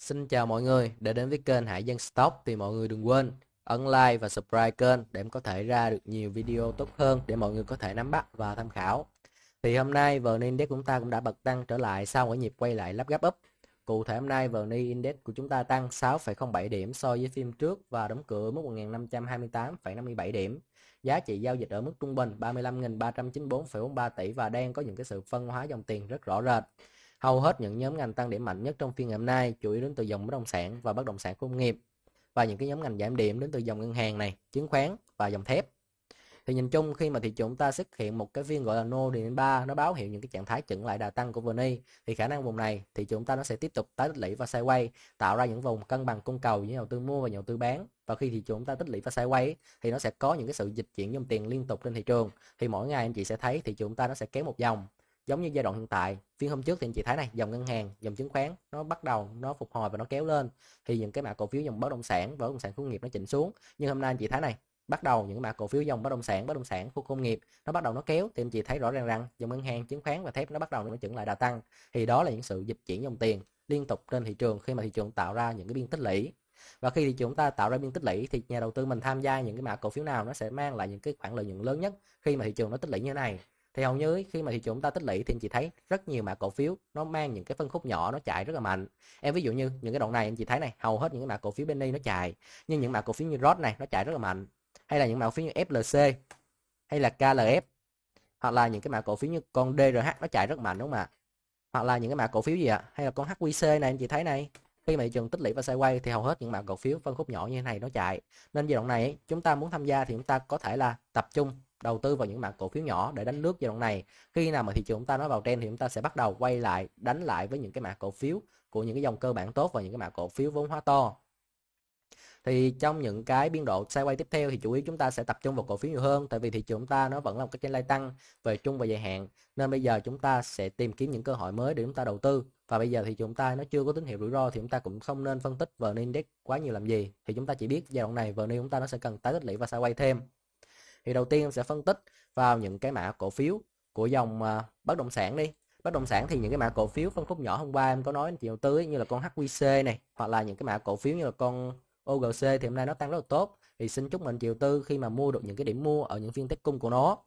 Xin chào mọi người, đã đến với kênh Hải Dân Stock thì mọi người đừng quên ấn like và subscribe kênh để em có thể ra được nhiều video tốt hơn để mọi người có thể nắm bắt và tham khảo. Thì hôm nay VN Index của chúng ta cũng đã bật tăng trở lại sau mỗi nhịp quay lại lắp gấp up. Cụ thể hôm nay VN Index của chúng ta tăng 6,07 điểm so với phiên trước và đóng cửa mức 1528,57 điểm. Giá trị giao dịch ở mức trung bình 35.394,43 tỷ và đang có những cái sự phân hóa dòng tiền rất rõ rệt. Hầu hết những nhóm ngành tăng điểm mạnh nhất trong phiên ngày hôm nay chủ yếu đến từ dòng bất động sản và bất động sản công nghiệp và những cái nhóm ngành giảm điểm đến từ dòng ngân hàng này, chứng khoán và dòng thép. Thì nhìn chung khi mà thị trường ta xuất hiện một cái viên gọi là no điện 3 nó báo hiệu những cái trạng thái chững lại đà tăng của VN thì khả năng vùng này thì chúng ta nó sẽ tiếp tục tái tích lũy và sideways tạo ra những vùng cân bằng cung cầu giữa nhà đầu tư mua và nhà đầu tư bán và khi thị trường ta tích lũy và sideways thì nó sẽ có những cái sự dịch chuyển dòng tiền liên tục trên thị trường thì mỗi ngày anh chị sẽ thấy thị trường ta nó sẽ kéo một dòng giống như giai đoạn hiện tại phiên hôm trước thì anh chị thấy này dòng ngân hàng dòng chứng khoán nó bắt đầu nó phục hồi và nó kéo lên thì những cái mã cổ phiếu dòng bất động sản và bất động sản công nghiệp nó chỉnh xuống nhưng hôm nay anh chị thấy này bắt đầu những mã cổ phiếu dòng bất động sản bất động sản khu công nghiệp nó bắt đầu nó kéo thì anh chị thấy rõ ràng rằng dòng ngân hàng chứng khoán và thép nó bắt đầu nó chững lại đà tăng thì đó là những sự dịch chuyển dòng tiền liên tục trên thị trường khi mà thị trường tạo ra những cái biên tích lũy và khi thì chúng ta tạo ra biên tích lũy thì nhà đầu tư mình tham gia những cái mã cổ phiếu nào nó sẽ mang lại những cái khoản lợi nhuận lớn nhất khi mà thị trường nó tích lũy như thế này thì hầu như khi mà thị trường chúng ta tích lũy thì em chỉ thấy rất nhiều mã cổ phiếu nó mang những cái phân khúc nhỏ nó chạy rất là mạnh em ví dụ như những cái đoạn này em chỉ thấy này hầu hết những cái mã cổ phiếu penny nó chạy nhưng những mã cổ phiếu như rod này nó chạy rất là mạnh hay là những mã cổ phiếu như flc hay là klf hoặc là những cái mã cổ phiếu như con drh nó chạy rất mạnh đúng không ạ hoặc là những cái mã cổ phiếu gì ạ hay là con hqc này em chỉ thấy này khi mà thị trường tích lũy và sideways thì hầu hết những mã cổ phiếu phân khúc nhỏ như thế này nó chạy nên giai đoạn này chúng ta muốn tham gia thì chúng ta có thể là tập trung đầu tư vào những mảng cổ phiếu nhỏ để đánh nước giai đoạn này khi nào mà thị trường chúng ta nó vào trend thì chúng ta sẽ bắt đầu quay lại đánh lại với những cái mảng cổ phiếu của những cái dòng cơ bản tốt và những cái mảng cổ phiếu vốn hóa to thì trong những cái biên độ sideways tiếp theo thì chủ yếu chúng ta sẽ tập trung vào cổ phiếu nhiều hơn tại vì thị trường chúng ta nó vẫn là một cái chênh lai tăng về trung và dài hạn nên bây giờ chúng ta sẽ tìm kiếm những cơ hội mới để chúng ta đầu tư và bây giờ thì chúng ta nó chưa có tín hiệu rủi ro thì chúng ta cũng không nên phân tích vn index quá nhiều làm gì thì chúng ta chỉ biết giai đoạn này vn chúng ta nó sẽ cần tái tích lũy và sideways thêm thì đầu tiên em sẽ phân tích vào những cái mã cổ phiếu của dòng à, bất động sản đi bất động sản thì những cái mã cổ phiếu phân khúc nhỏ hôm qua em có nói anh chị đầu tư ấy, như là con HQC này hoặc là những cái mã cổ phiếu như là con OGC thì hôm nay nó tăng rất là tốt thì xin chúc mình chiều tư khi mà mua được những cái điểm mua ở những phiên tích cung của nó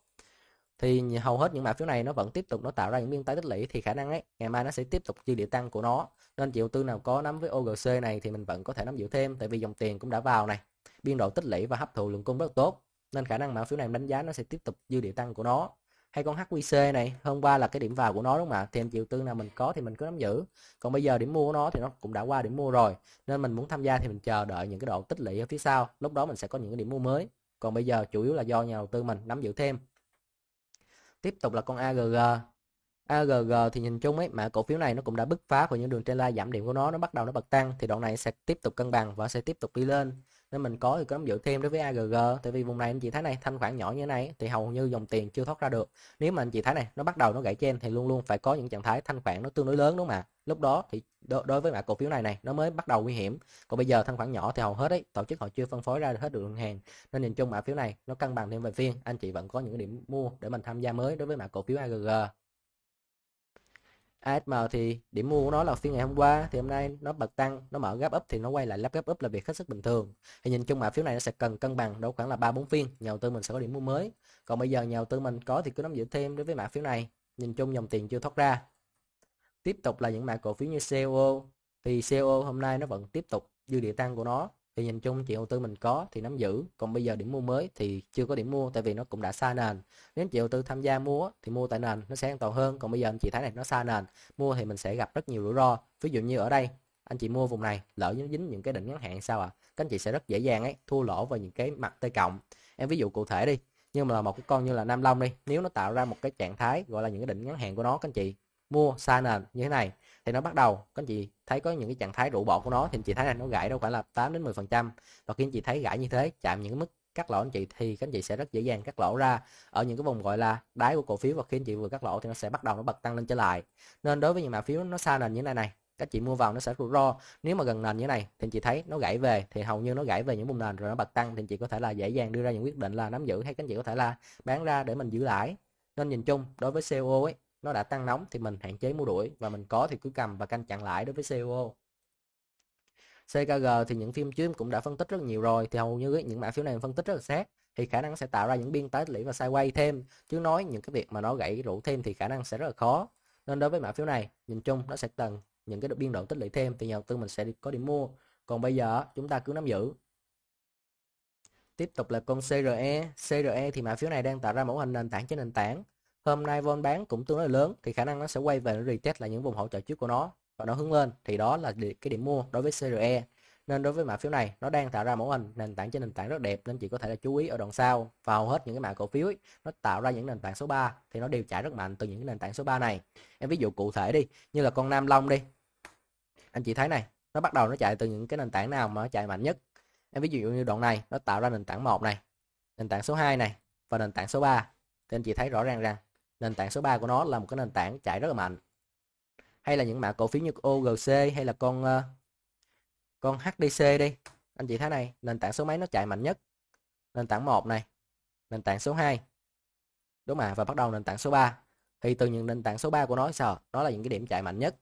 thì hầu hết những mã phiếu này nó vẫn tiếp tục nó tạo ra những biên tái tích lũy thì khả năng ấy ngày mai nó sẽ tiếp tục dư địa tăng của nó nên chiều tư nào có nắm với OGC này thì mình vẫn có thể nắm giữ thêm tại vì dòng tiền cũng đã vào này biên độ tích lũy và hấp thụ lượng cung rất tốt nên khả năng mã phiếu này em đánh giá nó sẽ tiếp tục dư địa tăng của nó hay con HQC này hôm qua là cái điểm vào của nó đúng không ạ thì em chịu tư nào mình có thì mình cứ nắm giữ còn bây giờ điểm mua của nó thì nó cũng đã qua điểm mua rồi nên mình muốn tham gia thì mình chờ đợi những cái độ tích lũy ở phía sau lúc đó mình sẽ có những cái điểm mua mới còn bây giờ chủ yếu là do nhà đầu tư mình nắm giữ thêm tiếp tục là con AGG AGG thì nhìn chung ấy mã cổ phiếu này nó cũng đã bứt phá của những đường trên lai giảm điểm của nó nó bắt đầu nó bật tăng thì đoạn này sẽ tiếp tục cân bằng và sẽ tiếp tục đi lên nên mình có thì có nắm giữ thêm đối với AGG tại vì vùng này anh chị thấy này thanh khoản nhỏ như thế này thì hầu như dòng tiền chưa thoát ra được nếu mà anh chị thấy này nó bắt đầu nó gãy trên thì luôn luôn phải có những trạng thái thanh khoản nó tương đối lớn đúng không ạ lúc đó thì đối với mã cổ phiếu này này nó mới bắt đầu nguy hiểm còn bây giờ thanh khoản nhỏ thì hầu hết ấy tổ chức họ chưa phân phối ra hết được lượng hàng nên nhìn chung mã phiếu này nó cân bằng thêm về phiên anh chị vẫn có những điểm mua để mình tham gia mới đối với mã cổ phiếu AGG ASM thì điểm mua của nó là phiên ngày hôm qua thì hôm nay nó bật tăng nó mở gap up thì nó quay lại lắp gap up là việc hết sức bình thường thì nhìn chung mã phiếu này nó sẽ cần cân bằng đâu khoảng là ba bốn phiên nhà đầu tư mình sẽ có điểm mua mới còn bây giờ nhà đầu tư mình có thì cứ nắm giữ thêm đối với mã phiếu này nhìn chung dòng tiền chưa thoát ra tiếp tục là những mã cổ phiếu như CO thì CO hôm nay nó vẫn tiếp tục dư địa tăng của nó thì nhìn chung chị đầu tư mình có thì nắm giữ còn bây giờ điểm mua mới thì chưa có điểm mua tại vì nó cũng đã xa nền nếu chị đầu tư tham gia mua thì mua tại nền nó sẽ an toàn hơn còn bây giờ anh chị thấy này nó xa nền mua thì mình sẽ gặp rất nhiều rủi ro ví dụ như ở đây anh chị mua vùng này lỡ nó dính những cái đỉnh ngắn hạn sao ạ à? các anh chị sẽ rất dễ dàng ấy thua lỗ vào những cái mặt tây cộng em ví dụ cụ thể đi nhưng mà là một cái con như là nam long đi nếu nó tạo ra một cái trạng thái gọi là những cái đỉnh ngắn hạn của nó các anh chị mua xa nền như thế này thì nó bắt đầu các anh chị thấy có những cái trạng thái rũ bột của nó thì anh chị thấy là nó gãy đâu phải là 8 đến 10 phần trăm và khi anh chị thấy gãy như thế chạm những mức cắt lỗ anh chị thì các anh chị sẽ rất dễ dàng cắt lỗ ra ở những cái vùng gọi là đáy của cổ phiếu và khi anh chị vừa cắt lỗ thì nó sẽ bắt đầu nó bật tăng lên trở lại nên đối với những mã phiếu nó xa nền như thế này này các chị mua vào nó sẽ rủi ro nếu mà gần nền như này thì chị thấy nó gãy về thì hầu như nó gãy về những vùng nền rồi nó bật tăng thì chị có thể là dễ dàng đưa ra những quyết định là nắm giữ hay các chị có thể là bán ra để mình giữ lãi nên nhìn chung đối với CO e ấy nó đã tăng nóng thì mình hạn chế mua đuổi và mình có thì cứ cầm và canh chặn lại đối với COO CKG thì những phim trước cũng đã phân tích rất nhiều rồi thì hầu như những mã phiếu này phân tích rất là sát thì khả năng sẽ tạo ra những biên tái lũy và sai quay thêm chứ nói những cái việc mà nó gãy rũ thêm thì khả năng sẽ rất là khó nên đối với mã phiếu này nhìn chung nó sẽ cần những cái biên độ tích lũy thêm thì nhà đầu tư mình sẽ có điểm mua còn bây giờ chúng ta cứ nắm giữ tiếp tục là con CRE CRE thì mã phiếu này đang tạo ra mẫu hình nền tảng trên nền tảng hôm nay vol bán cũng tương đối lớn thì khả năng nó sẽ quay về nó retest lại những vùng hỗ trợ trước của nó và nó hướng lên thì đó là cái điểm mua đối với CRE e. nên đối với mã phiếu này nó đang tạo ra mẫu hình nền tảng trên nền tảng rất đẹp nên chỉ có thể là chú ý ở đoạn sau và hầu hết những cái mã cổ phiếu ấy, nó tạo ra những nền tảng số 3 thì nó đều chạy rất mạnh từ những cái nền tảng số 3 này em ví dụ cụ thể đi như là con Nam Long đi anh chị thấy này nó bắt đầu nó chạy từ những cái nền tảng nào mà nó chạy mạnh nhất em ví dụ như đoạn này nó tạo ra nền tảng một này nền tảng số 2 này và nền tảng số 3 thì anh chị thấy rõ ràng rằng nền tảng số 3 của nó là một cái nền tảng chạy rất là mạnh hay là những mã cổ phiếu như OGC hay là con uh, con HDC đi anh chị thấy này nền tảng số mấy nó chạy mạnh nhất nền tảng 1 này nền tảng số 2 đúng mà và bắt đầu nền tảng số 3 thì từ những nền tảng số 3 của nó sao đó là những cái điểm chạy mạnh nhất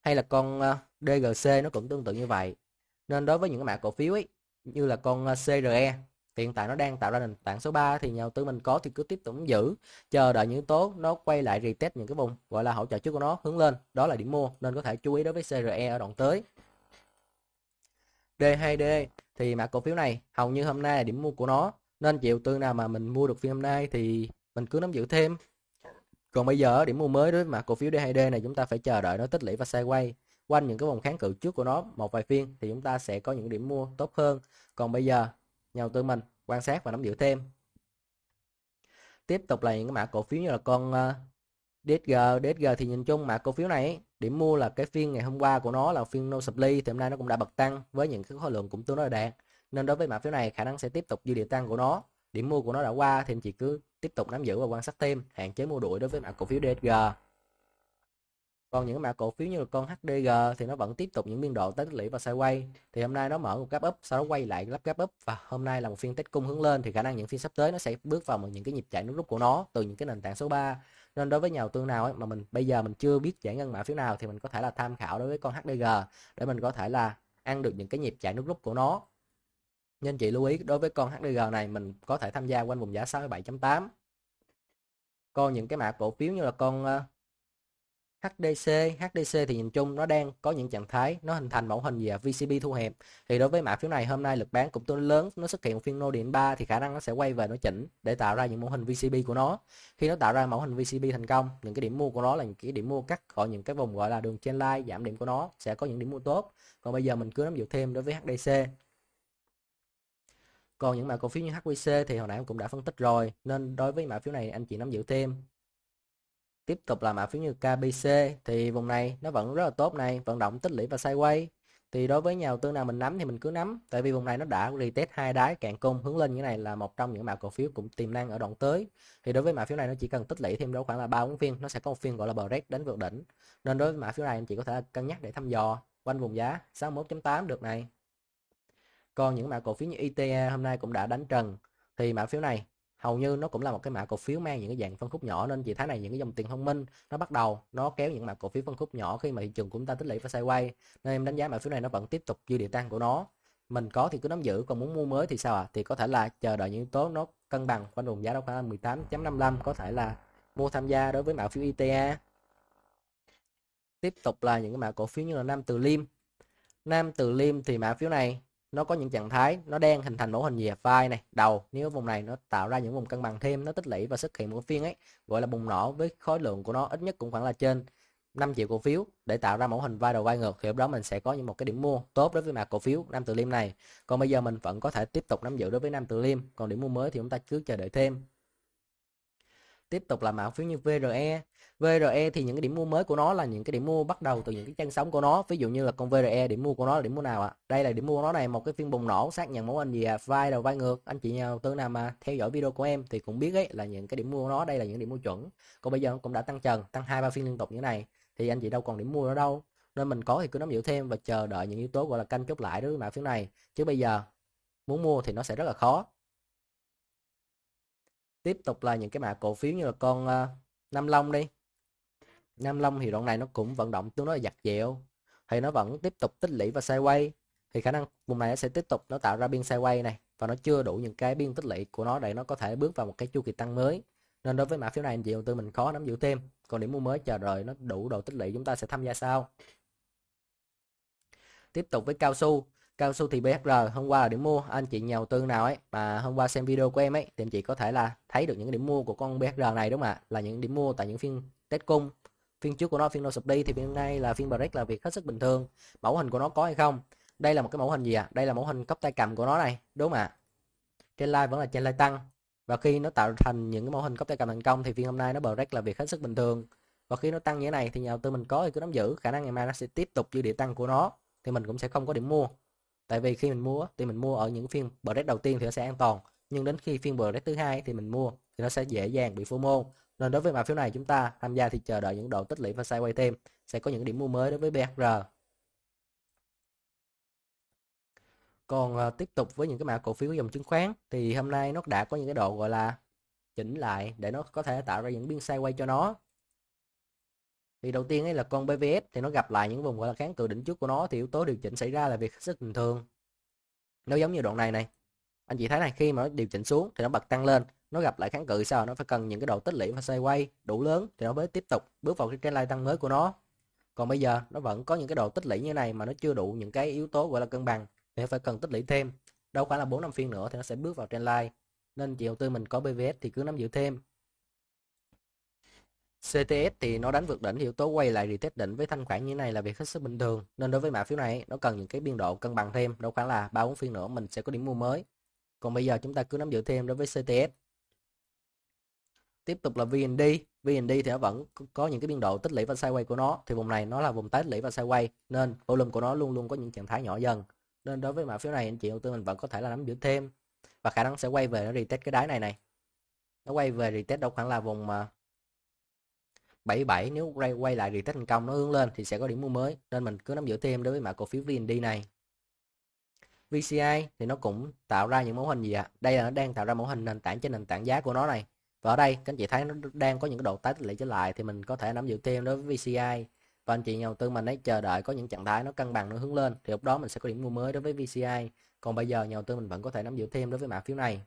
hay là con uh, ờ, DGC nó cũng tương tự như vậy nên đối với những cái mã cổ phiếu ấy như là con ờ, CRE hiện tại nó đang tạo ra nền tảng số 3 thì nhà đầu tư mình có thì cứ tiếp tục giữ chờ đợi những tố nó quay lại retest những cái vùng gọi là hỗ trợ trước của nó hướng lên đó là điểm mua nên có thể chú ý đối với CRE ở đoạn tới D2D thì mã cổ phiếu này hầu như hôm nay là điểm mua của nó nên chịu tư nào mà mình mua được phiên hôm nay thì mình cứ nắm giữ thêm còn bây giờ điểm mua mới đối với mã cổ phiếu D2D này chúng ta phải chờ đợi nó tích lũy và sideways quanh những cái vòng kháng cự trước của nó một vài phiên thì chúng ta sẽ có những điểm mua tốt hơn còn bây giờ nhà tư mình quan sát và nắm giữ thêm tiếp tục là những mã cổ phiếu như là con uh, DSG DSG thì nhìn chung mã cổ phiếu này điểm mua là cái phiên ngày hôm qua của nó là phiên no supply thì hôm nay nó cũng đã bật tăng với những cái khối lượng cũng tương đối đạt nên đối với mã phiếu này khả năng sẽ tiếp tục dư địa tăng của nó điểm mua của nó đã qua thì em chỉ cứ tiếp tục nắm giữ và quan sát thêm hạn chế mua đuổi đối với mã cổ phiếu DSG còn những mã cổ phiếu như là con HDG thì nó vẫn tiếp tục những biên độ tới tích lũy và sideways thì hôm nay nó mở một gap up sau đó quay lại lắp gap up và hôm nay là một phiên tích cung hướng lên thì khả năng những phiên sắp tới nó sẽ bước vào một những cái nhịp chạy nút rút của nó từ những cái nền tảng số 3 nên đối với nhà đầu tư nào ấy, mà mình bây giờ mình chưa biết giải ngân mã phiếu nào thì mình có thể là tham khảo đối với con HDG để mình có thể là ăn được những cái nhịp chạy nút rút của nó nên chị lưu ý đối với con HDG này mình có thể tham gia quanh vùng giá 67.8 còn những cái mã cổ phiếu như là con ờ, HDC HDC thì nhìn chung nó đang có những trạng thái nó hình thành mẫu hình gì à? VCB thu hẹp thì đối với mã phiếu này hôm nay lực bán cũng tương lớn nó xuất hiện một phiên nô điện 3 thì khả năng nó sẽ quay về nó chỉnh để tạo ra những mẫu hình VCB của nó khi nó tạo ra mẫu hình VCB thành công những cái điểm mua của nó là những cái điểm mua cắt khỏi những cái vùng gọi là đường trên line giảm điểm của nó sẽ có những điểm mua tốt còn bây giờ mình cứ nắm giữ thêm đối với HDC còn những mã cổ phiếu như HQC thì hồi nãy em cũng đã phân tích rồi nên đối với mã phiếu này anh chị nắm giữ thêm tiếp tục là mã phiếu như KBC thì vùng này nó vẫn rất là tốt này vận động tích lũy và sideways thì đối với nhà đầu tư nào mình nắm thì mình cứ nắm tại vì vùng này nó đã retest hai đáy cạn cung hướng lên như này là một trong những mã cổ phiếu cũng tiềm năng ở đoạn tới thì đối với mã phiếu này nó chỉ cần tích lũy thêm đâu khoảng là ba bốn phiên nó sẽ có một phiên gọi là bờ break đến vượt đỉnh nên đối với mã phiếu này em chỉ có thể cân nhắc để thăm dò quanh vùng giá 61.8 được này còn những mã cổ phiếu như ITA e hôm nay cũng đã đánh trần thì mã phiếu này hầu như nó cũng là một cái mã cổ phiếu mang những cái dạng phân khúc nhỏ nên chị thấy này những cái dòng tiền thông minh nó bắt đầu nó kéo những mã cổ phiếu phân khúc nhỏ khi mà thị trường của chúng ta tích lũy và quay nên em đánh giá mã phiếu này nó vẫn tiếp tục dư địa tăng của nó mình có thì cứ nắm giữ còn muốn mua mới thì sao ạ à? thì có thể là chờ đợi những yếu tố nó cân bằng quanh vùng giá đâu khoảng 18.55 có thể là mua tham gia đối với mã phiếu ITA e tiếp tục là những cái mã cổ phiếu như là Nam Từ Liêm Nam Từ Liêm thì mã phiếu này nó có những trạng thái nó đang hình thành mẫu hình gì vai này đầu nếu vùng này nó tạo ra những vùng cân bằng thêm nó tích lũy và xuất hiện một phiên ấy gọi là bùng nổ với khối lượng của nó ít nhất cũng khoảng là trên 5 triệu cổ phiếu để tạo ra mẫu hình vai đầu vai ngược thì đó mình sẽ có những một cái điểm mua tốt đối với mặt cổ phiếu Nam từ Liêm này còn bây giờ mình vẫn có thể tiếp tục nắm giữ đối với Nam từ Liêm còn điểm mua mới thì chúng ta cứ chờ đợi thêm tiếp tục là mã phiếu như VRE VRE thì những cái điểm mua mới của nó là những cái điểm mua bắt đầu từ những cái chân sóng của nó ví dụ như là con VRE điểm mua của nó là điểm mua nào ạ à? đây là điểm mua của nó này một cái phiên bùng nổ xác nhận mẫu hình gì à vai đầu vai ngược anh chị nhà đầu tư nào mà theo dõi video của em thì cũng biết ấy là những cái điểm mua của nó đây là những điểm mua chuẩn còn bây giờ nó cũng đã tăng trần tăng hai ba phiên liên tục như thế này thì anh chị đâu còn điểm mua nữa đâu nên mình có thì cứ nắm giữ thêm và chờ đợi những yếu tố gọi là canh chốt lại đối với mã phiếu này chứ bây giờ muốn mua thì nó sẽ rất là khó tiếp tục là những cái mã cổ phiếu như là con uh, Nam Long đi Nam Long thì đoạn này nó cũng vận động tương đối là giặt dẹo thì nó vẫn tiếp tục tích lũy và sideways thì khả năng vùng này nó sẽ tiếp tục nó tạo ra biên sideways này và nó chưa đủ những cái biên tích lũy của nó để nó có thể bước vào một cái chu kỳ tăng mới nên đối với mã phiếu này anh chị đầu tư mình khó nắm giữ thêm còn điểm mua mới chờ đợi nó đủ độ tích lũy chúng ta sẽ tham gia sau tiếp tục với cao su cao su thì BHR hôm qua là điểm mua anh chị nhà đầu tư nào ấy mà hôm qua xem video của em ấy thì anh chị có thể là thấy được những điểm mua của con BHR này đúng không ạ là những điểm mua tại những phiên test cung phiên trước của nó phiên đâu sụp đi thì phiên nay là phiên break là việc hết sức bình thường mẫu hình của nó có hay không đây là một cái mẫu hình gì ạ à? đây là mẫu hình cấp tay cầm của nó này đúng không ạ trên live vẫn là trên live tăng và khi nó tạo thành những cái mẫu hình cấp tay cầm thành công thì phiên hôm nay nó break là việc hết sức bình thường và khi nó tăng như thế này thì nhà đầu tư mình có thì cứ nắm giữ khả năng ngày mai nó sẽ tiếp tục dư địa tăng của nó thì mình cũng sẽ không có điểm mua tại vì khi mình mua thì mình mua ở những phiên bờ đầu tiên thì nó sẽ an toàn nhưng đến khi phiên bờ thứ hai thì mình mua thì nó sẽ dễ dàng bị FOMO nên đối với mã phiếu này chúng ta tham gia thì chờ đợi những độ tích lũy và sideways thêm sẽ có những điểm mua mới đối với BHR còn uh, tiếp tục với những cái mã cổ phiếu dòng chứng khoán thì hôm nay nó đã có những cái độ gọi là chỉnh lại để nó có thể tạo ra những biên sideways cho nó thì đầu tiên ấy là con BVS thì nó gặp lại những vùng gọi là kháng cự đỉnh trước của nó thì yếu tố điều chỉnh xảy ra là việc rất bình thường nó giống như đoạn này này anh chị thấy này khi mà nó điều chỉnh xuống thì nó bật tăng lên nó gặp lại kháng cự sao nó phải cần những cái độ tích lũy và xoay quay đủ lớn thì nó mới tiếp tục bước vào cái trendline tăng mới của nó còn bây giờ nó vẫn có những cái độ tích lũy như này mà nó chưa đủ những cái yếu tố gọi là cân bằng thì phải cần tích lũy thêm đâu khoảng là bốn năm phiên nữa thì nó sẽ bước vào trendline nên chị đầu tư mình có BVS thì cứ nắm giữ thêm CTS thì nó đánh vượt đỉnh thì yếu tố quay lại retest đỉnh với thanh khoản như này là việc hết sức bình thường nên đối với mã phiếu này nó cần những cái biên độ cân bằng thêm đâu khoảng là ba bốn phiên nữa mình sẽ có điểm mua mới còn bây giờ chúng ta cứ nắm giữ thêm đối với CTS tiếp tục là VND VND thì nó vẫn có những cái biên độ tích lũy và sideways của nó thì vùng này nó là vùng tích lũy và sideways nên volume của nó luôn luôn có những trạng thái nhỏ dần nên đối với mã phiếu này anh chị đầu tư mình vẫn có thể là nắm giữ thêm và khả năng sẽ quay về nó retest cái đáy này này nó quay về retest đâu khoảng là vùng mà 77 nếu quay quay lại retest thành công nó hướng lên thì sẽ có điểm mua mới nên mình cứ nắm giữ thêm đối với mã cổ phiếu VND này VCI thì nó cũng tạo ra những mẫu hình gì ạ à? đây là nó đang tạo ra mẫu hình nền tảng trên nền tảng giá của nó này và ở đây các anh chị thấy nó đang có những cái độ tái tích lũy trở lại thì mình có thể nắm giữ thêm đối với VCI và anh chị nhà đầu tư mình ấy chờ đợi có những trạng thái nó cân bằng nó hướng lên thì lúc đó mình sẽ có điểm mua mới đối với VCI còn bây giờ nhà đầu tư mình vẫn có thể nắm giữ thêm đối với mã phiếu này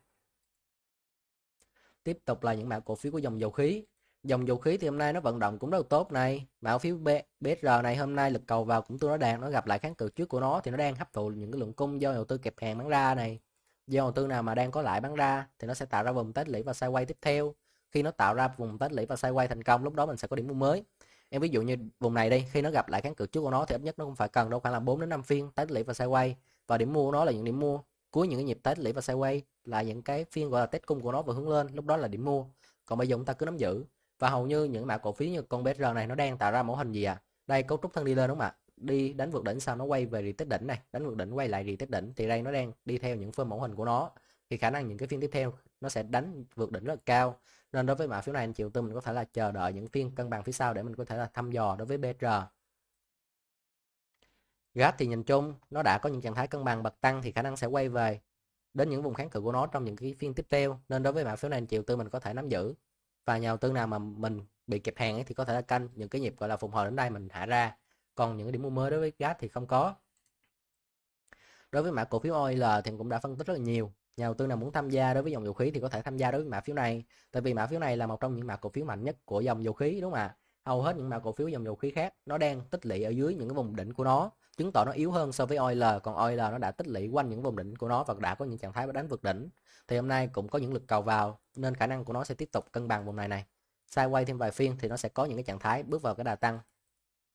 tiếp tục là những mã cổ phiếu của dòng dầu khí dòng vũ khí thì hôm nay nó vận động cũng rất là tốt này mạo phiếu B, BSR này hôm nay lực cầu vào cũng tương đối đạt nó gặp lại kháng cự trước của nó thì nó đang hấp thụ những cái lượng cung do đầu tư kẹp hàng bán ra này do đầu tư nào mà đang có lại bán ra thì nó sẽ tạo ra vùng tích lũy và sideways tiếp theo khi nó tạo ra vùng tích lũy và sideways thành công lúc đó mình sẽ có điểm mua mới em ví dụ như vùng này đi khi nó gặp lại kháng cự trước của nó thì ít nhất nó cũng phải cần đâu khoảng là 4 đến 5 phiên tích lũy và sideways và điểm mua của nó là những điểm mua cuối những cái nhịp tích lũy và sideways là những cái phiên gọi là test cung của nó và hướng lên lúc đó là điểm mua còn bây giờ chúng ta cứ nắm giữ và hầu như những mã cổ phiếu như con BR này nó đang tạo ra mẫu hình gì ạ? À? Đây cấu trúc thân đi lên đúng không ạ? Đi đánh vượt đỉnh sau nó quay về retest đỉnh này, đánh vượt đỉnh quay lại retest đỉnh thì đây nó đang đi theo những phương mẫu hình của nó. Thì khả năng những cái phiên tiếp theo nó sẽ đánh vượt đỉnh rất là cao. Nên đối với mã phiếu này anh chiều tư mình có thể là chờ đợi những phiên cân bằng phía sau để mình có thể là thăm dò đối với BR. Grab thì nhìn chung nó đã có những trạng thái cân bằng bật tăng thì khả năng sẽ quay về đến những vùng kháng cự của nó trong những cái phiên tiếp theo nên đối với mã phiếu này anh chiều tư mình có thể nắm giữ và nhà đầu tư nào mà mình bị kẹp hàng ấy thì có thể là canh những cái nhịp gọi là phục hồi đến đây mình hạ ra còn những cái điểm mua mới đối với gas thì không có đối với mã cổ phiếu OIL thì cũng đã phân tích rất là nhiều nhà đầu tư nào muốn tham gia đối với dòng dầu khí thì có thể tham gia đối với mã phiếu này tại vì mã phiếu này là một trong những mã cổ phiếu mạnh nhất của dòng dầu khí đúng không ạ hầu hết những mã cổ phiếu dòng dầu khí khác nó đang tích lũy ở dưới những cái vùng đỉnh của nó chứng tỏ nó yếu hơn so với OIL còn OIL nó đã tích lũy quanh những vùng đỉnh của nó và đã có những trạng thái đánh vượt đỉnh thì hôm nay cũng có những lực cầu vào nên khả năng của nó sẽ tiếp tục cân bằng vùng này này sai quay thêm vài phiên thì nó sẽ có những cái trạng thái bước vào cái đà tăng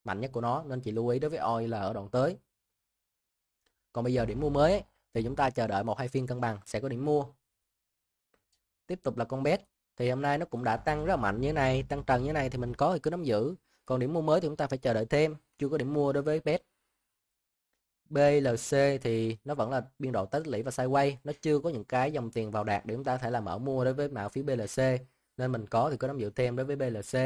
mạnh nhất của nó nên chị lưu ý đối với OIL ở đoạn tới còn bây giờ điểm mua mới thì chúng ta chờ đợi một hai phiên cân bằng sẽ có điểm mua tiếp tục là con bet thì hôm nay nó cũng đã tăng rất là mạnh như này tăng trần như này thì mình có thì cứ nắm giữ còn điểm mua mới thì chúng ta phải chờ đợi thêm chưa có điểm mua đối với bet BLC thì nó vẫn là biên độ tích lũy và sideways nó chưa có những cái dòng tiền vào đạt để chúng ta thể là mở mua đối với mã phiếu BLC nên mình có thì có nắm giữ thêm đối với BLC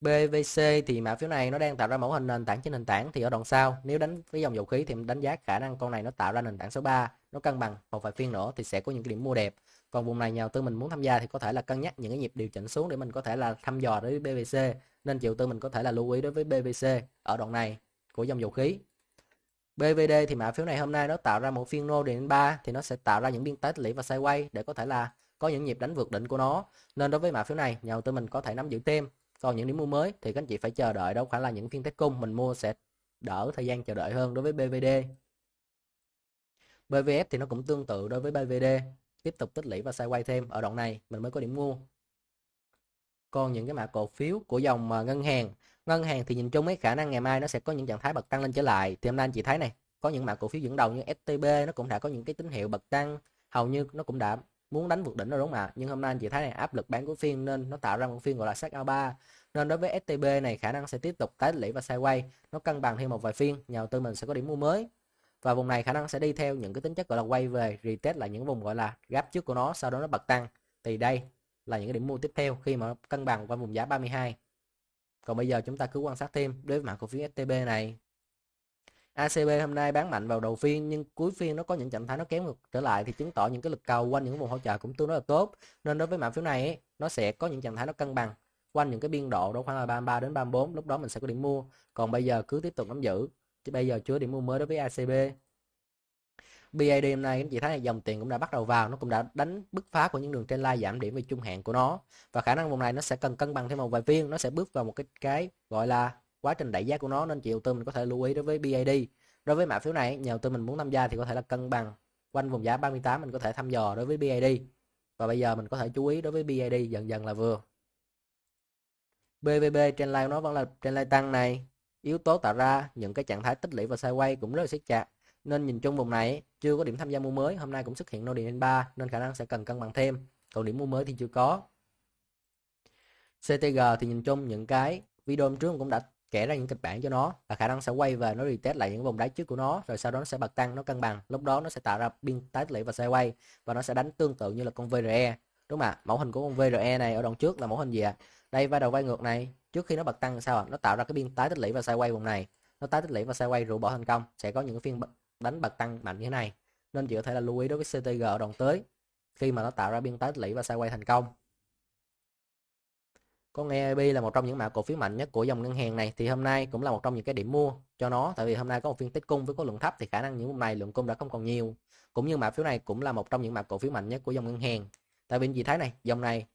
BVC thì mã phiếu này nó đang tạo ra mẫu hình nền tảng trên nền tảng thì ở đoạn sau nếu đánh với dòng dầu khí thì đánh giá khả năng con này nó tạo ra nền tảng số 3 nó cân bằng một vài phiên nữa thì sẽ có những cái điểm mua đẹp còn vùng này nhà đầu tư mình muốn tham gia thì có thể là cân nhắc những cái nhịp điều chỉnh xuống để mình có thể là thăm dò đối với BVC nên chịu tư mình có thể là lưu ý đối với BVC ở đoạn này của dòng dầu khí BVD thì mã phiếu này hôm nay nó tạo ra một phiên nô điện 3 thì nó sẽ tạo ra những biên tích lũy và sideways để có thể là có những nhịp đánh vượt đỉnh của nó. Nên đối với mã phiếu này, nhà đầu tư mình có thể nắm giữ thêm. Còn những điểm mua mới thì các anh chị phải chờ đợi đâu khoảng là những phiên test cung mình mua sẽ đỡ thời gian chờ đợi hơn đối với BVD. BVF thì nó cũng tương tự đối với BVD, tiếp tục tích lũy và sideways thêm ở đoạn này mình mới có điểm mua. Còn những cái mã cổ phiếu của dòng à, ngân hàng ngân hàng thì nhìn chung ấy khả năng ngày mai nó sẽ có những trạng thái bật tăng lên trở lại thì hôm nay anh chị thấy này có những mã cổ phiếu dẫn đầu như STB nó cũng đã có những cái tín hiệu bật tăng hầu như nó cũng đã muốn đánh vượt đỉnh rồi đúng không ạ nhưng hôm nay anh chị thấy này áp lực bán của phiên nên nó tạo ra một phiên gọi là sắc ao 3 nên đối với STB này khả năng sẽ tiếp tục tái lũy và sideways nó cân bằng thêm một vài phiên nhà đầu tư mình sẽ có điểm mua mới và vùng này khả năng sẽ đi theo những cái tính chất gọi là quay về retest là những vùng gọi là gáp trước của nó sau đó nó bật tăng thì đây là những cái điểm mua tiếp theo khi mà cân bằng qua vùng giá 32 còn bây giờ chúng ta cứ quan sát thêm đối với mã cổ phiếu STB này. ACB hôm nay bán mạnh vào đầu phiên nhưng cuối phiên nó có những trạng thái nó kém ngược trở lại thì chứng tỏ những cái lực cầu quanh những vùng hỗ trợ cũng tương đối là tốt. Nên đối với mã phiếu này ấy, nó sẽ có những trạng thái nó cân bằng quanh những cái biên độ đó khoảng là 33 đến 34 lúc đó mình sẽ có điểm mua. Còn bây giờ cứ tiếp tục nắm giữ. Chứ bây giờ chưa điểm mua mới đối với ACB. BID hôm nay em chị thấy là dòng tiền cũng đã bắt đầu vào nó cũng đã đánh bứt phá của những đường trên lai giảm điểm về trung hạn của nó và khả năng vùng này nó sẽ cần cân bằng thêm một vài phiên nó sẽ bước vào một cái cái gọi là quá trình đẩy giá của nó nên chị đầu tư mình có thể lưu ý đối với BID đối với mã phiếu này nhà đầu tư mình muốn tham gia thì có thể là cân bằng quanh vùng giá 38 mình có thể thăm dò đối với BID và bây giờ mình có thể chú ý đối với BID dần dần là vừa BVB trên line nó vẫn là trên line tăng này yếu tố tạo ra những cái trạng thái tích lũy và sideways cũng rất là siết chặt nên nhìn chung vùng này chưa có điểm tham gia mua mới hôm nay cũng xuất hiện nô điện lên 3 nên khả năng sẽ cần cân bằng thêm còn điểm mua mới thì chưa có CTG thì nhìn chung những cái video hôm trước cũng đã kể ra những kịch bản cho nó và khả năng sẽ quay về nó retest lại những vùng đáy trước của nó rồi sau đó nó sẽ bật tăng nó cân bằng lúc đó nó sẽ tạo ra biên tái tỷ lệ và sideways và nó sẽ đánh tương tự như là con VRE đúng không ạ mẫu hình của con VRE này ở đoạn trước là mẫu hình gì ạ à? đây vai đầu vai ngược này trước khi nó bật tăng sao ạ à? nó tạo ra cái biên tái tích lũy và sideways vùng này nó tái tích lũy và sideways rủ bỏ thành công sẽ có những cái phiên đánh bật tăng mạnh như thế này nên chỉ có thể là lưu ý đối với CTG ở đoạn tới khi mà nó tạo ra biên tái tích lũy và sideways thành công con EIB là một trong những mã cổ phiếu mạnh nhất của dòng ngân hàng này thì hôm nay cũng là một trong những cái điểm mua cho nó tại vì hôm nay có một phiên tích cung với khối lượng thấp thì khả năng những hôm này lượng cung đã không còn nhiều cũng như mã phiếu này cũng là một trong những mã cổ phiếu mạnh nhất của dòng ngân hàng tại vì gì thấy này dòng này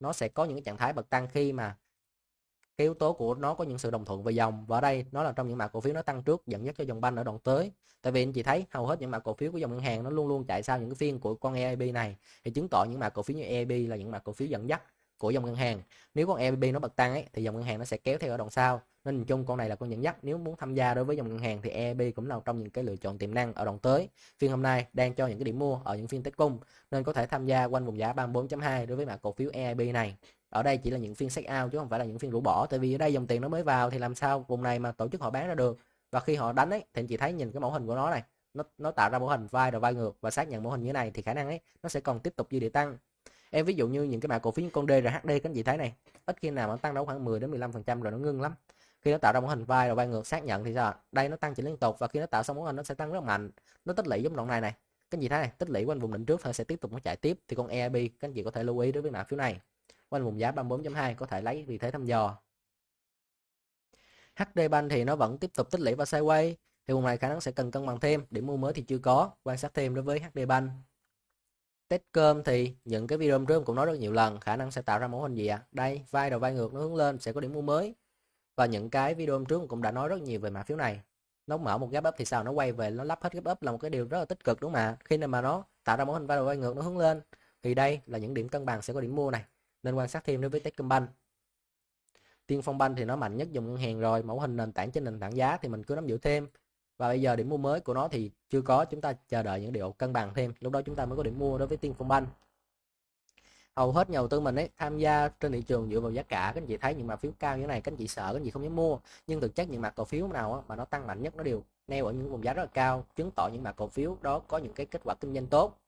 nó sẽ có những trạng thái bật tăng khi mà cái yếu tố của nó có những sự đồng thuận về dòng và ở đây nó là trong những mã cổ phiếu nó tăng trước dẫn dắt cho dòng banh ở đoạn tới tại vì anh chị thấy hầu hết những mã cổ phiếu của dòng ngân hàng nó luôn luôn chạy sau những cái phiên của con EIB này thì chứng tỏ những mã cổ phiếu như EIB là những mã cổ phiếu dẫn dắt của dòng ngân hàng nếu con EIB nó bật tăng ấy thì dòng ngân hàng nó sẽ kéo theo ở đoạn sau nên nhìn chung con này là con dẫn dắt nếu muốn tham gia đối với dòng ngân hàng thì EIB cũng là trong những cái lựa chọn tiềm năng ở đoạn tới phiên hôm nay đang cho những cái điểm mua ở những phiên tết cung nên có thể tham gia quanh vùng giá 34.2 đối với mã cổ phiếu EIB này ở đây chỉ là những phiên set out chứ không phải là những phiên rũ bỏ tại vì ở đây dòng tiền nó mới vào thì làm sao vùng này mà tổ chức họ bán ra được và khi họ đánh ấy thì anh chị thấy nhìn cái mẫu hình của nó này nó nó tạo ra mẫu hình vai rồi vai ngược và xác nhận mẫu hình như thế này thì khả năng ấy nó sẽ còn tiếp tục dư địa tăng em ví dụ như những cái mã cổ phiếu như con D rồi HD các anh chị thấy này ít khi nào nó tăng đâu khoảng 10 đến 15 phần trăm rồi nó ngưng lắm khi nó tạo ra mẫu hình vai rồi vai ngược xác nhận thì sao đây nó tăng chỉ liên tục và khi nó tạo xong mẫu hình nó sẽ tăng rất mạnh nó tích lũy giống đoạn này này các anh chị thấy này tích lũy quanh vùng đỉnh trước thì sẽ tiếp tục nó chạy tiếp thì con EIB các anh chị có thể lưu ý đối với mã phiếu này quanh vùng giá 34.2 có thể lấy vị thế thăm dò HD Bank thì nó vẫn tiếp tục tích lũy và sideways thì vùng này khả năng sẽ cần cân bằng thêm điểm mua mới thì chưa có quan sát thêm đối với HD Bank Techcom thì những cái video trước cũng nói rất nhiều lần khả năng sẽ tạo ra mẫu hình gì ạ đây vai đầu vai ngược nó hướng lên sẽ có điểm mua mới và những cái video trước cũng đã nói rất nhiều về mã phiếu này nó mở một gap up thì sao nó quay về nó lắp hết gap up là một cái điều rất là tích cực đúng không ạ khi nào mà nó tạo ra mẫu hình vai đầu vai ngược nó hướng lên thì đây là những điểm cân bằng sẽ có điểm mua này nên quan sát thêm đối với Techcombank Tiên Phong Bank thì nó mạnh nhất dòng ngân hàng rồi mẫu hình nền tảng trên nền tảng giá thì mình cứ nắm giữ thêm và bây giờ điểm mua mới của nó thì chưa có chúng ta chờ đợi những điều cân bằng thêm lúc đó chúng ta mới có điểm mua đối với Tiên Phong Bank hầu hết nhà đầu tư mình ấy tham gia trên thị trường dựa vào giá cả các anh chị thấy những mặt phiếu cao như thế này các anh chị sợ các anh chị không dám mua nhưng thực chất những mặt cổ phiếu nào mà nó tăng mạnh nhất nó đều neo ở những vùng giá rất là cao chứng tỏ những mặt cổ phiếu đó có những cái kết quả kinh doanh tốt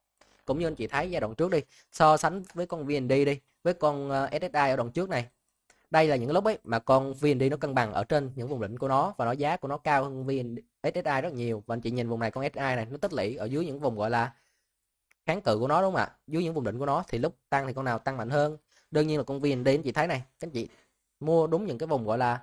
cũng như anh chị thấy giai đoạn trước đi so sánh với con VND đi với con ờ, SSI ở đoạn trước này đây là những lúc ấy mà con VND nó cân bằng ở trên những vùng đỉnh của nó và nó giá của nó cao hơn VND SSI rất nhiều và anh chị nhìn vùng này con SSI này nó tích lũy ở dưới những vùng gọi là kháng cự của nó đúng không ạ dưới những vùng đỉnh của nó thì lúc tăng thì con nào tăng mạnh hơn đương nhiên là con VND anh chị thấy này các anh chị mua đúng những cái vùng gọi là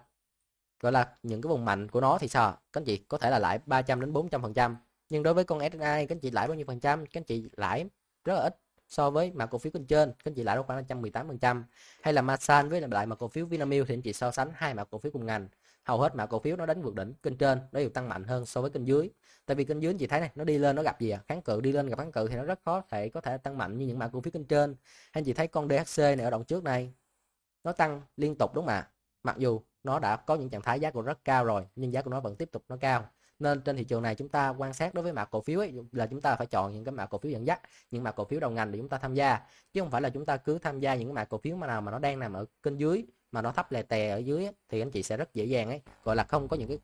gọi là những cái vùng mạnh của nó thì sao các anh chị có thể là lãi 300 đến 400 phần trăm nhưng đối với con SSI các anh chị lãi bao nhiêu phần trăm các anh chị lãi rất là ít so với mã cổ phiếu bên trên các anh chị lãi đâu khoảng 118% hay là Masan với lại mã cổ phiếu Vinamilk thì anh chị so sánh hai mã cổ phiếu cùng ngành hầu hết mã cổ phiếu nó đánh vượt đỉnh kênh trên nó đều tăng mạnh hơn so với kênh dưới tại vì kênh dưới anh chị thấy này nó đi lên nó gặp gì à kháng cự đi lên gặp kháng cự thì nó rất khó thể có thể tăng mạnh như những mã cổ phiếu kênh trên anh chị thấy con DHC này ở đoạn trước này nó tăng liên tục đúng mà mặc dù nó đã có những trạng thái giá của rất cao rồi nhưng giá của nó vẫn tiếp tục nó cao nên trên thị trường này chúng ta quan sát đối với mã cổ phiếu ấy, là chúng ta phải chọn những cái mã cổ phiếu dẫn dắt những mã cổ phiếu đầu ngành để chúng ta tham gia chứ không phải là chúng ta cứ tham gia những cái mã cổ phiếu mà nào mà nó đang nằm ở kênh dưới mà nó thấp lè tè ở dưới ấy, thì anh chị sẽ rất dễ dàng ấy gọi là không có những cái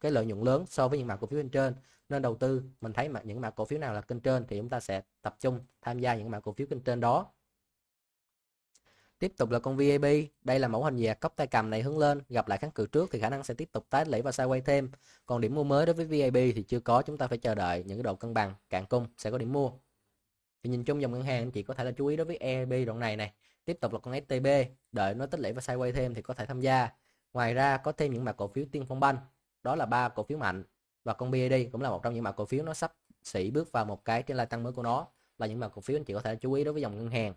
cái lợi nhuận lớn so với những mã cổ phiếu bên trên nên đầu tư mình thấy mà những mã cổ phiếu nào là kênh trên thì chúng ta sẽ tập trung tham gia những mã cổ phiếu kênh trên đó Tiếp tục là con VAB, đây là mẫu hình dạt cốc tay cầm này hướng lên, gặp lại kháng cự trước thì khả năng sẽ tiếp tục tái lẫy và xa quay thêm. Còn điểm mua mới đối với VAB thì chưa có, chúng ta phải chờ đợi những cái độ cân bằng, cạn cung sẽ có điểm mua. Thì nhìn chung dòng ngân hàng anh chị có thể là chú ý đối với EIB đoạn này này. Tiếp tục là con STB, đợi nó tích lũy và sai quay thêm thì có thể tham gia. Ngoài ra có thêm những mã cổ phiếu Tiên Phong Banh, đó là ba cổ phiếu mạnh và con BID cũng là một trong những mã cổ phiếu nó sắp xỉ bước vào một cái trên lai tăng mới của nó là những mã cổ phiếu anh chị có thể chú ý đối với dòng ngân hàng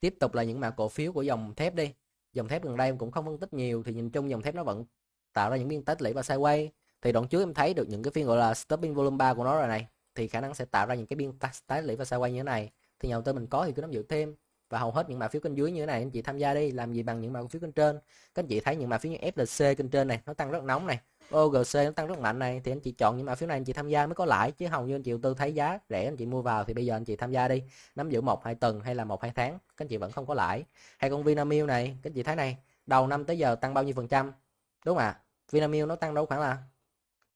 tiếp tục là những mã cổ phiếu của dòng thép đi dòng thép gần đây em cũng không phân tích nhiều thì nhìn chung dòng thép nó vẫn tạo ra những biên tích lũy và sideways thì đoạn trước em thấy được những cái phiên gọi là stopping volume 3 của nó rồi này thì khả năng sẽ tạo ra những cái biên tái lũy và sideways như thế này thì nhà đầu tư mình có thì cứ nắm giữ thêm và hầu hết những mã phiếu kênh dưới như thế này anh chị tham gia đi làm gì bằng những mã cổ phiếu kênh trên các anh chị thấy những mã phiếu như FLC kênh trên này nó tăng rất nóng này OGC nó tăng rất mạnh này thì anh chị chọn những mã phiếu này anh chị tham gia mới có lãi chứ hầu như anh chị đầu tư thấy giá rẻ anh chị mua vào thì bây giờ anh chị tham gia đi nắm giữ một hai tuần hay là một hai tháng các anh chị vẫn không có lãi hay con Vinamilk này các anh chị thấy này đầu năm tới giờ tăng bao nhiêu phần trăm đúng không ạ à? Vinamilk nó tăng đâu khoảng là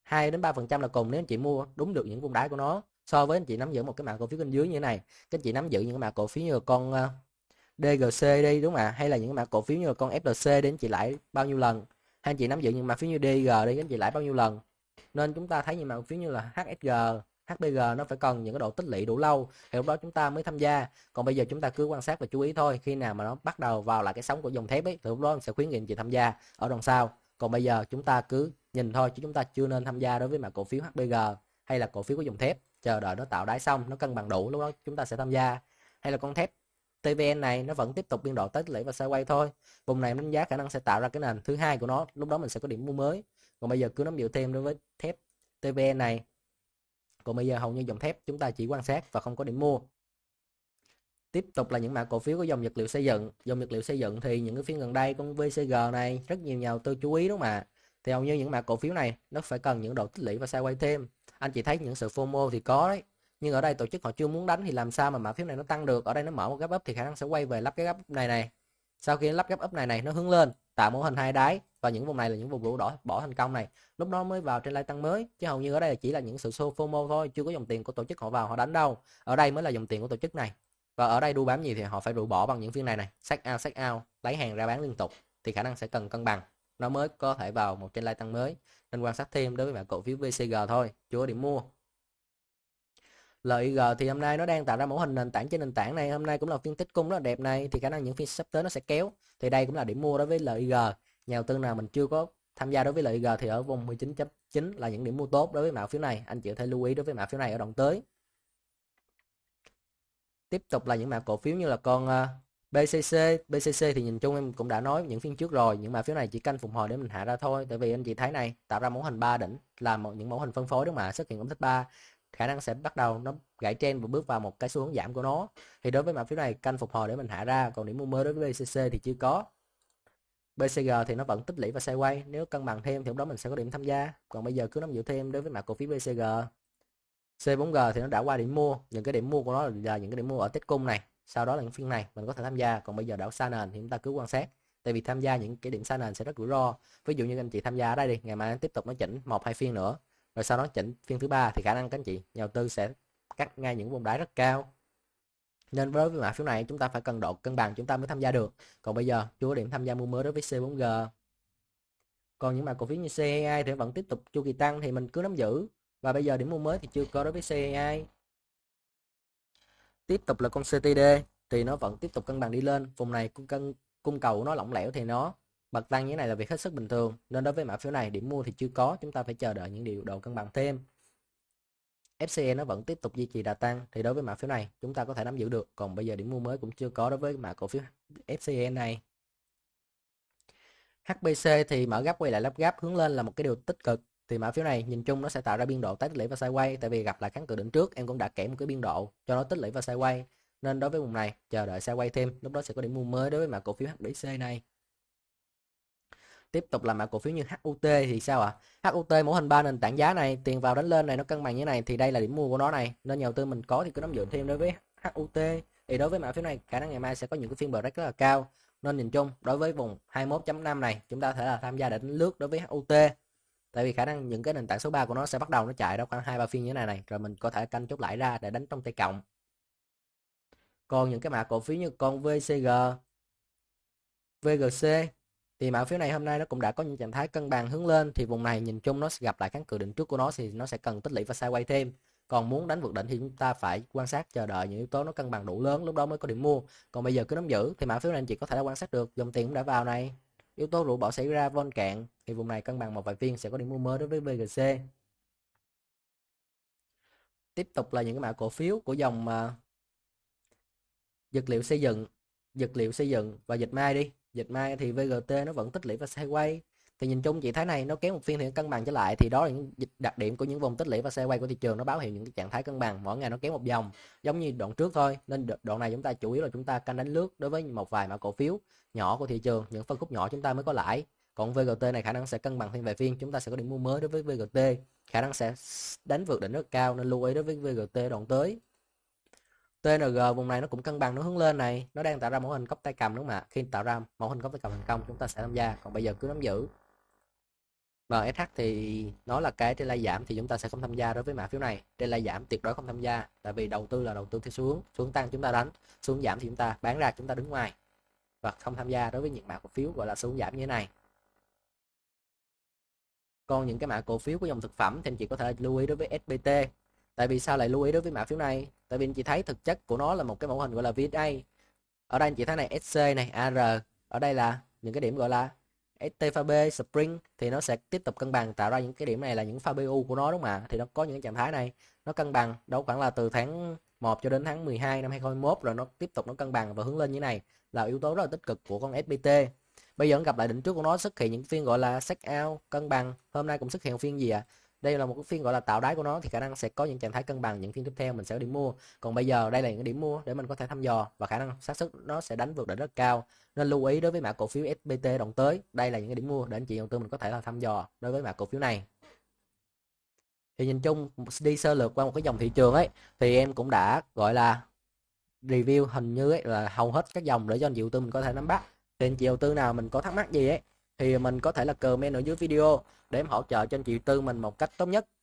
2 đến 3 phần trăm là cùng nếu anh chị mua đúng được những vùng đáy của nó so với anh chị nắm giữ một cái mã cổ phiếu kênh dưới như thế này các anh chị nắm giữ những cái mã cổ phiếu như con DGC đi đúng không ạ à? hay là những cái mã cổ phiếu như là con FLC đến chị lãi bao nhiêu lần anh chị nắm giữ những mã phiếu như DG đi các anh chị lãi bao nhiêu lần nên chúng ta thấy những mã phiếu như là HSG HBG nó phải cần những cái độ tích lũy đủ lâu thì lúc đó chúng ta mới tham gia còn bây giờ chúng ta cứ quan sát và chú ý thôi khi nào mà nó bắt đầu vào lại cái sóng của dòng thép ấy thì lúc đó sẽ khuyến nghị chị tham gia ở đằng sau còn bây giờ chúng ta cứ nhìn thôi chứ chúng ta chưa nên tham gia đối với mã cổ phiếu HBG hay là cổ phiếu của dòng thép chờ đợi nó tạo đáy xong nó cân bằng đủ lúc đó chúng ta sẽ tham gia hay là con thép TVN này nó vẫn tiếp tục biên độ tích lũy và quay thôi vùng này đánh giá khả năng sẽ tạo ra cái nền thứ hai của nó lúc đó mình sẽ có điểm mua mới còn bây giờ cứ nắm giữ thêm đối với thép TVN này còn bây giờ hầu như dòng thép chúng ta chỉ quan sát và không có điểm mua tiếp tục là những mã cổ phiếu có dòng vật liệu xây dựng dòng vật liệu xây dựng thì những cái phiên gần đây con VCG này rất nhiều nhà đầu tư chú ý đúng không ạ thì hầu như những mã cổ phiếu này nó phải cần những độ tích lũy và sideways thêm anh chị thấy những sự FOMO thì có đấy nhưng ở đây tổ chức họ chưa muốn đánh thì làm sao mà mã phiếu này nó tăng được ở đây nó mở một gấp up thì khả năng sẽ quay về lắp cái gấp này này sau khi lắp gấp up này này nó hướng lên tạo mô hình hai đáy và những vùng này là những vùng rũ đỏ bỏ thành công này lúc đó mới vào trên lai tăng mới chứ hầu như ở đây là chỉ là những sự show fomo thôi chưa có dòng tiền của tổ chức họ vào họ đánh đâu ở đây mới là dòng tiền của tổ chức này và ở đây đu bám gì thì họ phải rũ bỏ bằng những phiên này này sách out sách out lấy hàng ra bán liên tục thì khả năng sẽ cần cân bằng nó mới có thể vào một trên lai tăng mới nên quan sát thêm đối với mã cổ phiếu VCG thôi chưa có điểm mua LIG thì hôm nay nó đang tạo ra mẫu hình nền tảng trên nền tảng này hôm nay cũng là phiên tích cung rất là đẹp này thì khả năng những phiên sắp tới nó sẽ kéo thì đây cũng là điểm mua đối với LIG nhà đầu tư nào mình chưa có tham gia đối với LIG thì ở vùng 19.9 là những điểm mua tốt đối với mã phiếu này anh chị có thể lưu ý đối với mã phiếu này ở đoạn tới tiếp tục là những mã cổ phiếu như là con ờ, BCC BCC thì nhìn chung em cũng đã nói những phiên trước rồi những mã phiếu này chỉ canh phục hồi để mình hạ ra thôi tại vì anh chị thấy này tạo ra mẫu hình ba đỉnh là một những mẫu hình phân phối đó mà xuất hiện công thức ba khả năng sẽ bắt đầu nó gãy trên và bước vào một cái xu hướng giảm của nó thì đối với mã phiếu này canh phục hồi để mình hạ ra còn điểm mua mới đối với BCC thì chưa có BCG thì nó vẫn tích lũy và xoay quay nếu cân bằng thêm thì lúc đó mình sẽ có điểm tham gia còn bây giờ cứ nắm giữ thêm đối với mã cổ phiếu BCG C4G thì nó đã qua điểm mua những cái điểm mua của nó là những cái điểm mua ở tích cung này sau đó là những phiên này mình có thể tham gia còn bây giờ đảo xa nền thì chúng ta cứ quan sát tại vì tham gia những cái điểm xa nền sẽ rất rủi ro ví dụ như anh chị tham gia ở đây đi ngày mai nó tiếp tục nó chỉnh một hai phiên nữa rồi sau đó chỉnh phiên thứ ba thì khả năng các anh chị nhà đầu tư sẽ cắt ngay những vùng đáy rất cao nên với mã phiếu này chúng ta phải cần độ cân bằng chúng ta mới tham gia được còn bây giờ chưa có điểm tham gia mua mới đối với C4G còn những mã cổ phiếu như CAI thì vẫn tiếp tục chu kỳ tăng thì mình cứ nắm giữ và bây giờ điểm mua mới thì chưa có đối với CAI tiếp tục là con CTD thì nó vẫn tiếp tục cân bằng đi lên vùng này cung cân cung cầu nó lỏng lẻo thì nó bật tăng như thế này là việc hết sức bình thường nên đối với mã phiếu này điểm mua thì chưa có chúng ta phải chờ đợi những điều độ cân bằng thêm FCE nó vẫn tiếp tục duy trì đà tăng thì đối với mã phiếu này chúng ta có thể nắm giữ được còn bây giờ điểm mua mới cũng chưa có đối với mã cổ phiếu FCE này HPC thì mở gấp quay lại lắp gáp hướng lên là một cái điều tích cực thì mã phiếu này nhìn chung nó sẽ tạo ra biên độ tái tích lũy và sideways tại vì gặp lại kháng cự đỉnh trước em cũng đã kể một cái biên độ cho nó tích lũy và sideways nên đối với vùng này chờ đợi sideways thêm lúc đó sẽ có điểm mua mới đối với mã cổ phiếu HDC này tiếp tục là mã cổ phiếu như HUT thì sao ạ? À? HUT mẫu hình ba nền tảng giá này, tiền vào đánh lên này nó cân bằng như này thì đây là điểm mua của nó này. Nên nhà đầu tư mình có thì cứ nắm giữ thêm đối với HUT. Thì đối với mã phiếu này khả năng ngày mai sẽ có những cái phiên break rất là cao. Nên nhìn chung đối với vùng 21.5 này chúng ta có thể là tham gia đánh lướt đối với HUT. Tại vì khả năng những cái nền tảng số 3 của nó sẽ bắt đầu nó chạy đó khoảng 2 3 phiên như thế này này rồi mình có thể canh chốt lại ra để đánh trong tay cộng. Còn những cái mã cổ phiếu như con VCG, VGC thì mã phiếu này hôm nay nó cũng đã có những trạng thái cân bằng hướng lên thì vùng này nhìn chung nó sẽ gặp lại kháng cự đỉnh trước của nó thì nó sẽ cần tích lũy và sai quay thêm còn muốn đánh vượt đỉnh thì chúng ta phải quan sát chờ đợi những yếu tố nó cân bằng đủ lớn lúc đó mới có điểm mua còn bây giờ cứ nắm giữ thì mã phiếu này chỉ có thể đã quan sát được dòng tiền cũng đã vào này yếu tố rũ bỏ xảy ra von cạn thì vùng này cân bằng một vài viên sẽ có điểm mua mới đối với VGC tiếp tục là những cái mã cổ phiếu của dòng uh, dược liệu xây dựng dược liệu xây dựng và dịch may đi dịch mai thì vgt nó vẫn tích lũy và sideways thì nhìn chung chị thấy này nó kéo một phiên thì cân bằng trở lại thì đó là những đặc điểm của những vùng tích lũy và xe quay của thị trường nó báo hiệu những cái trạng thái cân bằng mỗi ngày nó kéo một dòng giống như đoạn trước thôi nên đoạn này chúng ta chủ yếu là chúng ta canh đánh lướt đối với một vài mã cổ phiếu nhỏ của thị trường những phân khúc nhỏ chúng ta mới có lãi còn VGT này khả năng sẽ cân bằng phiên về phiên chúng ta sẽ có điểm mua mới đối với VGT khả năng sẽ đánh vượt đỉnh rất cao nên lưu ý đối với VGT đoạn tới TNG vùng này nó cũng cân bằng nó hướng lên này nó đang tạo ra mẫu hình cốc tay cầm đúng không ạ khi tạo ra mẫu hình cốc tay cầm thành công chúng ta sẽ tham gia còn bây giờ cứ nắm giữ MSH thì nó là cái trên lai giảm thì chúng ta sẽ không tham gia đối với mã phiếu này trên lai giảm tuyệt đối không tham gia tại vì đầu tư là đầu tư theo xuống xuống tăng chúng ta đánh xuống giảm thì chúng ta bán ra chúng ta đứng ngoài và không tham gia đối với những mã cổ phiếu gọi là xuống giảm như thế này còn những cái mã cổ phiếu của dòng thực phẩm thì anh chị có thể lưu ý đối với SBT tại vì sao lại lưu ý đối với mã phiếu này tại vì anh chị thấy thực chất của nó là một cái mẫu hình gọi là VSA ở đây anh chị thấy này SC này AR ở đây là những cái điểm gọi là STFB Spring thì nó sẽ tiếp tục cân bằng tạo ra những cái điểm này là những pha BU của nó đúng không ạ thì nó có những trạng thái này nó cân bằng đâu khoảng là từ tháng 1 cho đến tháng 12 năm 2021 rồi nó tiếp tục nó cân bằng và hướng lên như này là yếu tố rất là tích cực của con SBT bây giờ gặp lại đỉnh trước của nó xuất hiện những phiên gọi là set out cân bằng hôm nay cũng xuất hiện phiên gì ạ đây là một cái phiên gọi là tạo đáy của nó thì khả năng sẽ có những trạng thái cân bằng những phiên tiếp theo mình sẽ điểm mua còn bây giờ đây là những điểm mua để mình có thể thăm dò và khả năng xác suất nó sẽ đánh vượt đỉnh rất cao nên lưu ý đối với mã cổ phiếu SBT đồng tới đây là những cái điểm mua để anh chị đầu tư mình có thể là thăm dò đối với mã cổ phiếu này thì nhìn chung đi sơ lược qua một cái dòng thị trường ấy thì em cũng đã gọi là review hình như ấy là hầu hết các dòng để cho anh chị đầu tư mình có thể nắm bắt thì anh chị đầu tư nào mình có thắc mắc gì ấy thì mình có thể là comment ở dưới video để em hỗ trợ cho anh chị Tư mình một cách tốt nhất